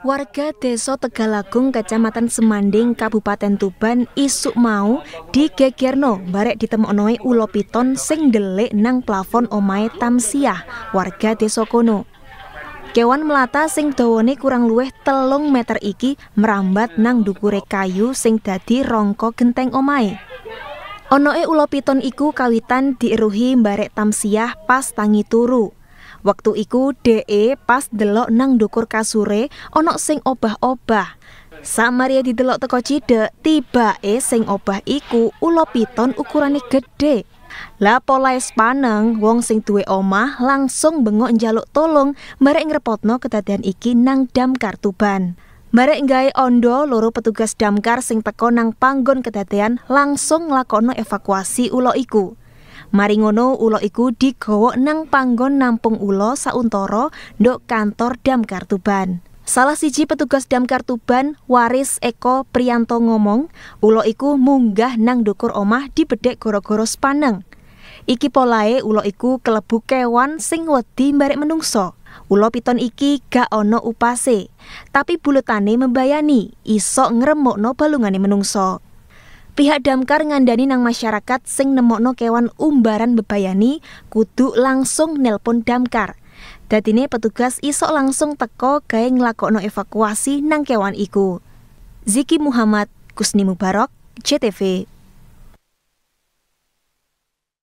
Warga Desa Tegalagung, Kecamatan Semanding, Kabupaten Tuban, isuk mau di Gegerno, barek ditemoknoi e ulo piton sing delik nang plafon omae Tamsiah, warga Desa kono. Kewan melata sing dawane kurang luweh telung meter iki merambat nang dukure kayu sing dadi rongko genteng omae. Onoe ulo piton iku kawitan diiruhi barek Tamsiah pas tangi turu. Waktu iku DE pas delok nang dukur kasure onok sing obah-obah. Samaria didelok teko cide, tiba e sing obah iku ulo piton ukurane gede. Lah polae paneng wong sing duwe omah langsung bengok njaluk tolong merek ngrepotno kedadean iki nang damkar Tuban. Merek gawe ondo loro petugas damkar sing teko nang panggon kedadean langsung nglakono evakuasi ulo iku. Mari ngono ula iku digawa nang panggon nampung ula sauntara dok kantor dam kartuban. Salah siji petugas dam kartuban Waris Eko Prianto ngomong, ulo iku munggah nang dukur omah di bedek goro-goro spaneng. Iki polae ulo iku kelebu kewan sing wedi mbarek menungso. Ulo piton iki gak ono upase, tapi tani membayani, isok iso ngremokno balungane menungso. Pihak damkar ngandani nang masyarakat sing nemokno kewan umbaran bebayani kudu langsung nelpon damkar. ini petugas isok langsung teko gaya ngelakokno evakuasi nang kewan iku. Ziki Muhammad, Kusni Mubarok, CTV.